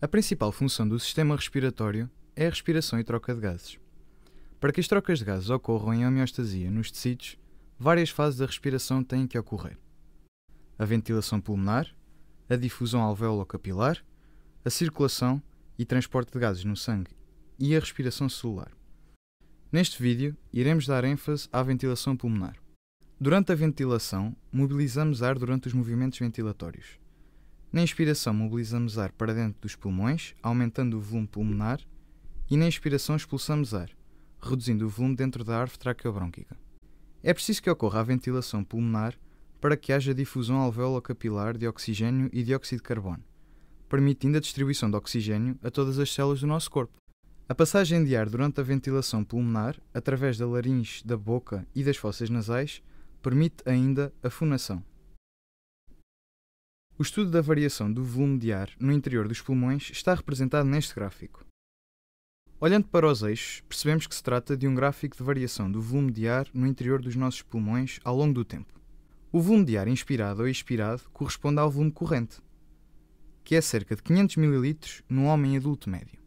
A principal função do sistema respiratório é a respiração e troca de gases. Para que as trocas de gases ocorram em homeostasia nos tecidos, várias fases da respiração têm que ocorrer. A ventilação pulmonar, a difusão alvéolo-capilar, a circulação e transporte de gases no sangue e a respiração celular. Neste vídeo, iremos dar ênfase à ventilação pulmonar. Durante a ventilação, mobilizamos ar durante os movimentos ventilatórios. Na inspiração, mobilizamos ar para dentro dos pulmões, aumentando o volume pulmonar, e na expiração, expulsamos ar, reduzindo o volume dentro da árvore traqueobrônquica. É preciso que ocorra a ventilação pulmonar para que haja difusão alvéolo-capilar de oxigênio e dióxido de carbono, permitindo a distribuição de oxigênio a todas as células do nosso corpo. A passagem de ar durante a ventilação pulmonar, através da laringe, da boca e das fossas nasais, permite ainda a funação, o estudo da variação do volume de ar no interior dos pulmões está representado neste gráfico. Olhando para os eixos, percebemos que se trata de um gráfico de variação do volume de ar no interior dos nossos pulmões ao longo do tempo. O volume de ar inspirado ou expirado corresponde ao volume corrente, que é cerca de 500 ml no homem adulto médio.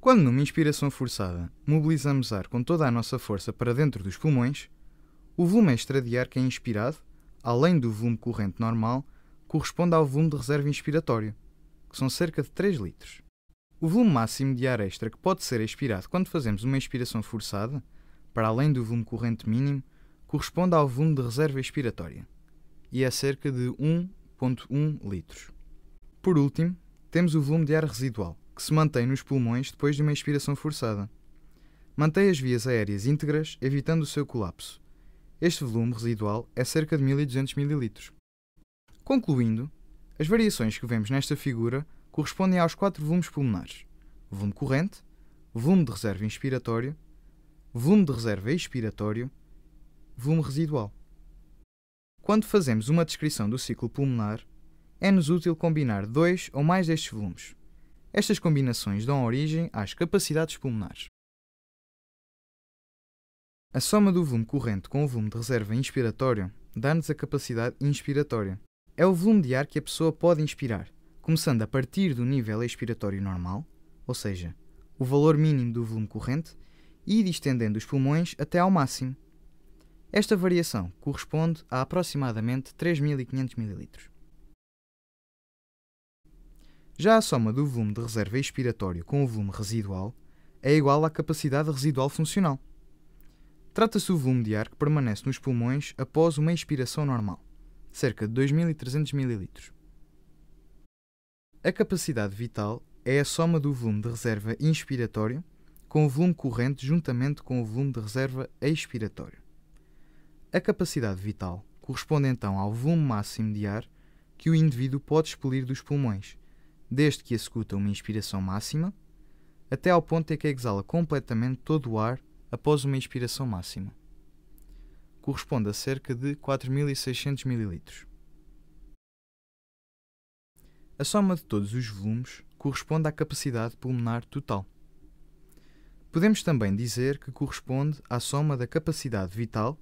Quando numa inspiração forçada mobilizamos ar com toda a nossa força para dentro dos pulmões, o volume extra de ar que é inspirado, além do volume corrente normal, corresponde ao volume de reserva inspiratório, que são cerca de 3 litros. O volume máximo de ar extra que pode ser expirado quando fazemos uma inspiração forçada, para além do volume corrente mínimo, corresponde ao volume de reserva expiratória, e é cerca de 1,1 litros. Por último, temos o volume de ar residual, que se mantém nos pulmões depois de uma inspiração forçada. Mantém as vias aéreas íntegras, evitando o seu colapso. Este volume residual é cerca de 1200 ml. Concluindo, as variações que vemos nesta figura correspondem aos quatro volumes pulmonares: volume corrente, volume de reserva inspiratório, volume de reserva expiratório, volume residual. Quando fazemos uma descrição do ciclo pulmonar, é-nos útil combinar dois ou mais destes volumes. Estas combinações dão origem às capacidades pulmonares. A soma do volume corrente com o volume de reserva inspiratório dá-nos a capacidade inspiratória, é o volume de ar que a pessoa pode inspirar, começando a partir do nível expiratório normal, ou seja, o valor mínimo do volume corrente, e distendendo os pulmões até ao máximo. Esta variação corresponde a aproximadamente 3.500 ml. Já a soma do volume de reserva expiratório com o volume residual é igual à capacidade residual funcional. Trata-se do volume de ar que permanece nos pulmões após uma inspiração normal cerca de 2.300 ml. A capacidade vital é a soma do volume de reserva inspiratório com o volume corrente juntamente com o volume de reserva expiratório. A capacidade vital corresponde então ao volume máximo de ar que o indivíduo pode expelir dos pulmões, desde que executa uma inspiração máxima até ao ponto em que exala completamente todo o ar após uma inspiração máxima corresponde a cerca de 4.600 ml. A soma de todos os volumes corresponde à capacidade pulmonar total. Podemos também dizer que corresponde à soma da capacidade vital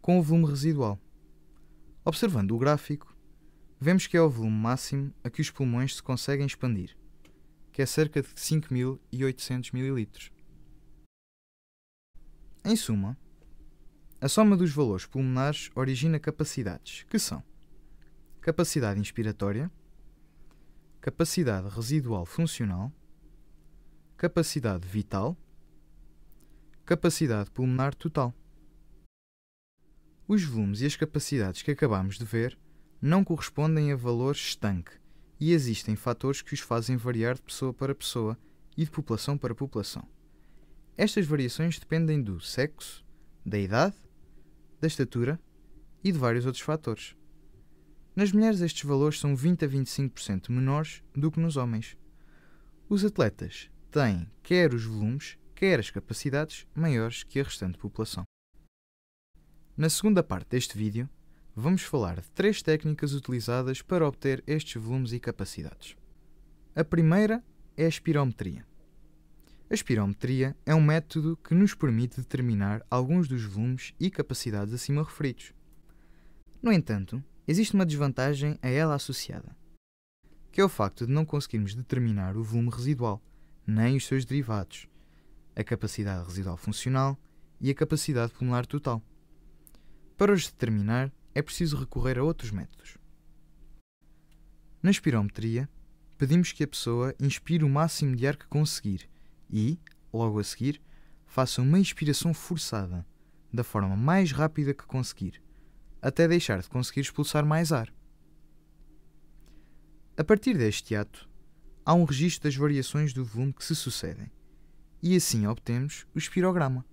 com o volume residual. Observando o gráfico, vemos que é o volume máximo a que os pulmões se conseguem expandir, que é cerca de 5.800 ml. Em suma, a soma dos valores pulmonares origina capacidades, que são capacidade inspiratória, capacidade residual funcional, capacidade vital, capacidade pulmonar total. Os volumes e as capacidades que acabamos de ver não correspondem a valores estanque e existem fatores que os fazem variar de pessoa para pessoa e de população para população. Estas variações dependem do sexo, da idade da estatura e de vários outros fatores. Nas mulheres, estes valores são 20 a 25% menores do que nos homens. Os atletas têm quer os volumes, quer as capacidades maiores que a restante população. Na segunda parte deste vídeo, vamos falar de três técnicas utilizadas para obter estes volumes e capacidades. A primeira é a espirometria. A espirometria é um método que nos permite determinar alguns dos volumes e capacidades acima referidos. No entanto, existe uma desvantagem a ela associada, que é o facto de não conseguirmos determinar o volume residual, nem os seus derivados, a capacidade residual funcional e a capacidade pulmonar total. Para os determinar, é preciso recorrer a outros métodos. Na espirometria, pedimos que a pessoa inspire o máximo de ar que conseguir – e, logo a seguir, faça uma inspiração forçada, da forma mais rápida que conseguir, até deixar de conseguir expulsar mais ar. A partir deste ato, há um registro das variações do volume que se sucedem, e assim obtemos o espirograma.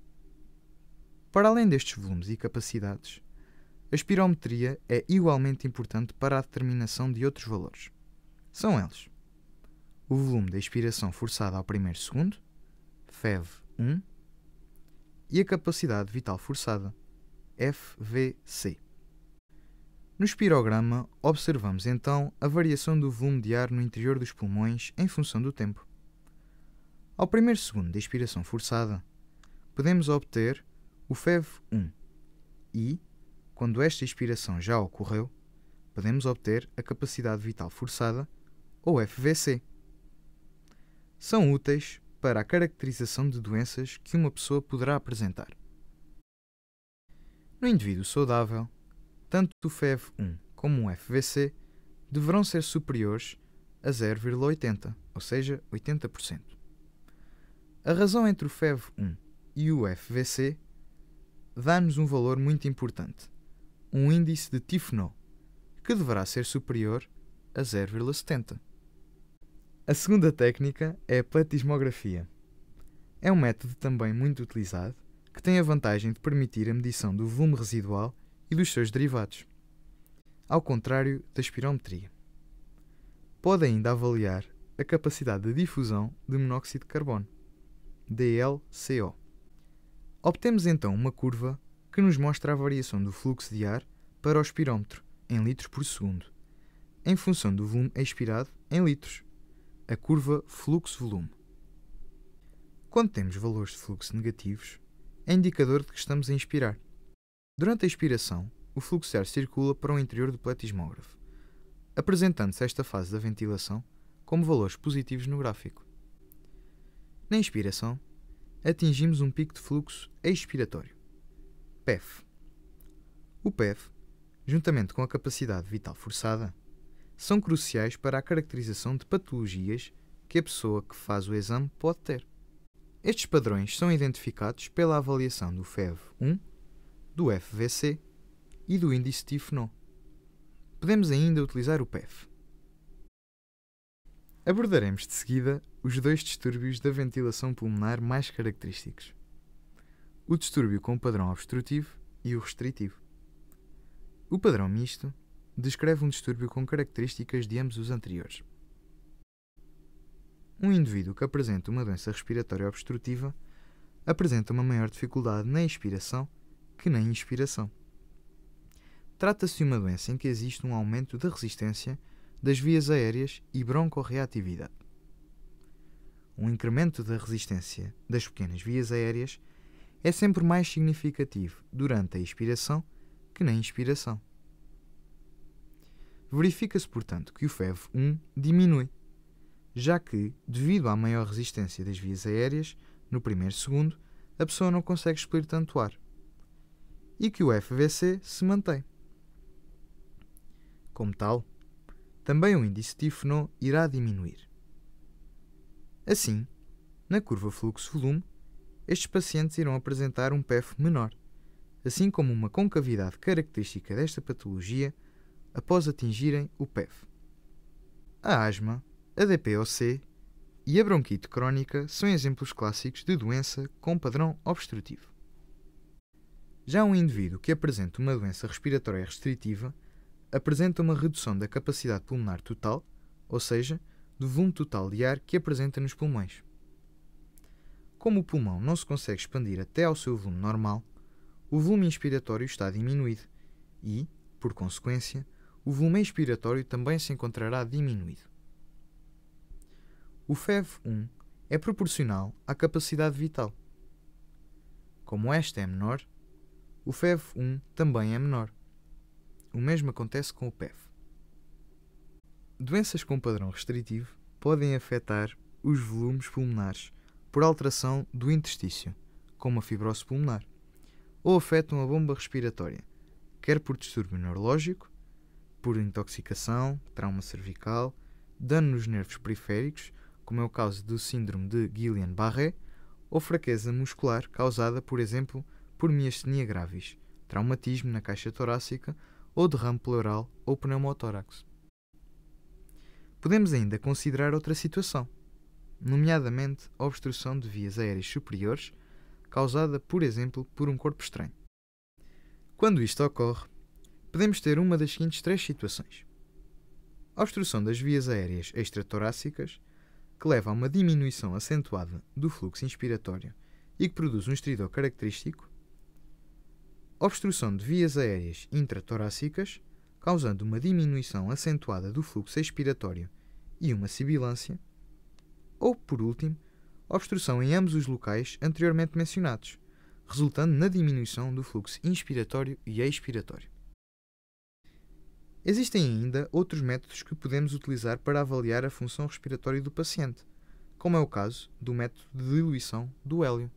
Para além destes volumes e capacidades, a espirometria é igualmente importante para a determinação de outros valores. São eles: o volume da expiração forçada ao primeiro segundo, FEV 1 e a capacidade vital forçada, FVC. No espirograma, observamos então a variação do volume de ar no interior dos pulmões em função do tempo. Ao primeiro segundo da expiração forçada, podemos obter o FEV1 e, quando esta expiração já ocorreu, podemos obter a capacidade vital forçada, ou FVC. São úteis para a caracterização de doenças que uma pessoa poderá apresentar. No indivíduo saudável, tanto o FEV1 como o FVC deverão ser superiores a 0,80, ou seja, 80%. A razão entre o FEV1 e o FVC dá-nos um valor muito importante, um índice de Tifnol, que deverá ser superior a 0,70. A segunda técnica é a platismografia. É um método também muito utilizado que tem a vantagem de permitir a medição do volume residual e dos seus derivados, ao contrário da espirometria. Pode ainda avaliar a capacidade de difusão de monóxido de carbono, DLCO. Obtemos então uma curva que nos mostra a variação do fluxo de ar para o espirômetro em litros por segundo, em função do volume expirado em litros a curva fluxo-volume. Quando temos valores de fluxo negativos, é indicador de que estamos a inspirar. Durante a inspiração, o fluxo de ar circula para o interior do pletismógrafo, apresentando-se esta fase da ventilação como valores positivos no gráfico. Na inspiração, atingimos um pico de fluxo expiratório, PEF. O PEF, juntamente com a capacidade vital forçada, são cruciais para a caracterização de patologias que a pessoa que faz o exame pode ter. Estes padrões são identificados pela avaliação do FEV1, do FVC e do índice TIFNO. Podemos ainda utilizar o PEF. Abordaremos de seguida os dois distúrbios da ventilação pulmonar mais característicos: o distúrbio com padrão obstrutivo e o restritivo. O padrão misto descreve um distúrbio com características de ambos os anteriores. Um indivíduo que apresenta uma doença respiratória obstrutiva apresenta uma maior dificuldade na inspiração que na inspiração. Trata-se de uma doença em que existe um aumento da resistência das vias aéreas e broncorreatividade. Um incremento da resistência das pequenas vias aéreas é sempre mais significativo durante a inspiração que na inspiração verifica-se, portanto, que o FEV1 diminui, já que, devido à maior resistência das vias aéreas, no primeiro segundo, a pessoa não consegue expelir tanto ar, e que o FVC se mantém. Como tal, também o índice Tifno irá diminuir. Assim, na curva fluxo-volume, estes pacientes irão apresentar um PEF menor, assim como uma concavidade característica desta patologia após atingirem o PEV. A asma, a DPOC e a bronquite crónica são exemplos clássicos de doença com padrão obstrutivo. Já um indivíduo que apresenta uma doença respiratória restritiva apresenta uma redução da capacidade pulmonar total, ou seja, do volume total de ar que apresenta nos pulmões. Como o pulmão não se consegue expandir até ao seu volume normal, o volume inspiratório está diminuído e, por consequência, o volume inspiratório também se encontrará diminuído. O FEV1 é proporcional à capacidade vital. Como esta é menor, o FEV1 também é menor. O mesmo acontece com o PEV. Doenças com padrão restritivo podem afetar os volumes pulmonares por alteração do intestício, como a fibrose pulmonar, ou afetam a bomba respiratória, quer por distúrbio neurológico, por intoxicação, trauma cervical, dano nos nervos periféricos, como é o caso do síndrome de Guillain-Barré, ou fraqueza muscular causada, por exemplo, por miastenia graves, traumatismo na caixa torácica ou derrame pleural ou pneumotórax. Podemos ainda considerar outra situação, nomeadamente a obstrução de vias aéreas superiores, causada, por exemplo, por um corpo estranho. Quando isto ocorre, podemos ter uma das seguintes três situações: a obstrução das vias aéreas extratorácicas, que leva a uma diminuição acentuada do fluxo inspiratório e que produz um estridor característico, obstrução de vias aéreas intratorácicas, causando uma diminuição acentuada do fluxo expiratório e uma sibilância, ou, por último, obstrução em ambos os locais anteriormente mencionados, resultando na diminuição do fluxo inspiratório e expiratório. Existem ainda outros métodos que podemos utilizar para avaliar a função respiratória do paciente, como é o caso do método de diluição do hélio.